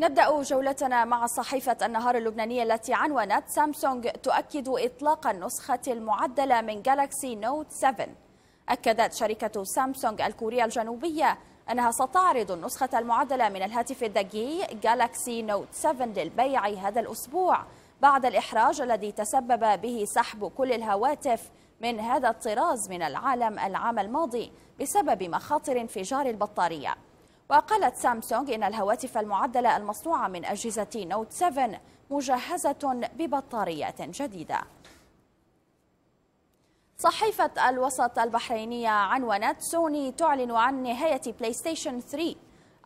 نبدأ جولتنا مع صحيفة النهار اللبنانية التي عنونت سامسونج تؤكد إطلاق النسخة المعدلة من جالاكسي نوت 7 أكدت شركة سامسونج الكورية الجنوبية أنها ستعرض النسخة المعدلة من الهاتف الذكي جالاكسي نوت 7 للبيع هذا الأسبوع بعد الإحراج الذي تسبب به سحب كل الهواتف من هذا الطراز من العالم العام الماضي بسبب مخاطر انفجار البطارية وقالت سامسونج إن الهواتف المعدلة المصنوعة من أجهزة نوت 7 مجهزة ببطاريات جديدة صحيفة الوسط البحرينية عنونت سوني تعلن عن نهاية بلاي ستيشن 3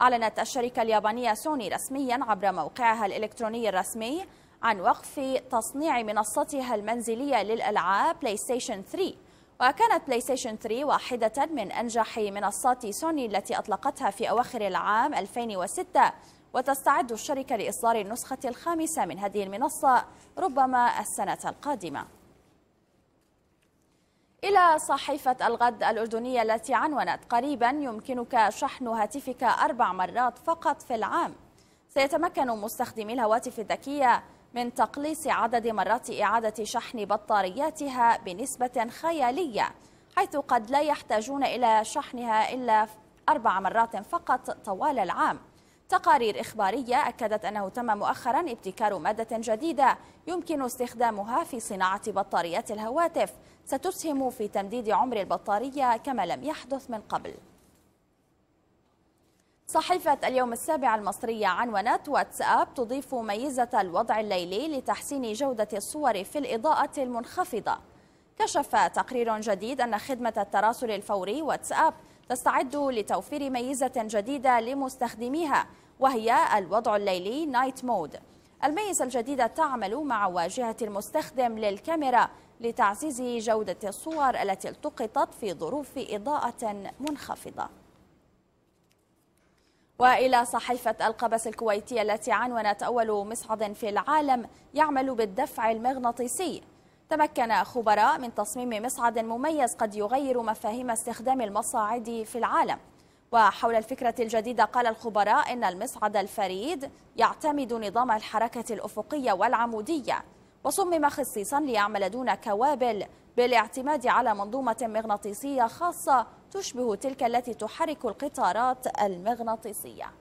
أعلنت الشركة اليابانية سوني رسميا عبر موقعها الإلكتروني الرسمي عن وقف تصنيع منصتها المنزلية للألعاب بلاي ستيشن 3 وكانت بلاي ستيشن 3 واحدة من أنجح منصات سوني التي أطلقتها في أواخر العام 2006 وتستعد الشركة لإصدار النسخة الخامسة من هذه المنصة ربما السنة القادمة إلى صحيفة الغد الأردنية التي عنونت قريبا يمكنك شحن هاتفك أربع مرات فقط في العام سيتمكن مستخدمي الهواتف الذكية من تقليص عدد مرات إعادة شحن بطارياتها بنسبة خيالية حيث قد لا يحتاجون إلى شحنها إلا أربع مرات فقط طوال العام تقارير إخبارية أكدت أنه تم مؤخرا ابتكار مادة جديدة يمكن استخدامها في صناعة بطاريات الهواتف ستسهم في تمديد عمر البطارية كما لم يحدث من قبل صحيفة اليوم السابع المصرية عنونت واتساب تضيف ميزة الوضع الليلي لتحسين جودة الصور في الإضاءة المنخفضة كشف تقرير جديد أن خدمة التراسل الفوري واتساب تستعد لتوفير ميزة جديدة لمستخدميها وهي الوضع الليلي نايت مود الميزة الجديدة تعمل مع واجهة المستخدم للكاميرا لتعزيز جودة الصور التي التقطت في ظروف إضاءة منخفضة وإلى صحيفة القبس الكويتية التي عنونت أول مصعد في العالم يعمل بالدفع المغناطيسي تمكن خبراء من تصميم مصعد مميز قد يغير مفاهيم استخدام المصاعد في العالم وحول الفكرة الجديدة قال الخبراء إن المصعد الفريد يعتمد نظام الحركة الأفقية والعمودية وصمم خصيصا ليعمل دون كوابل بالاعتماد على منظومة مغناطيسية خاصة تشبه تلك التي تحرك القطارات المغناطيسية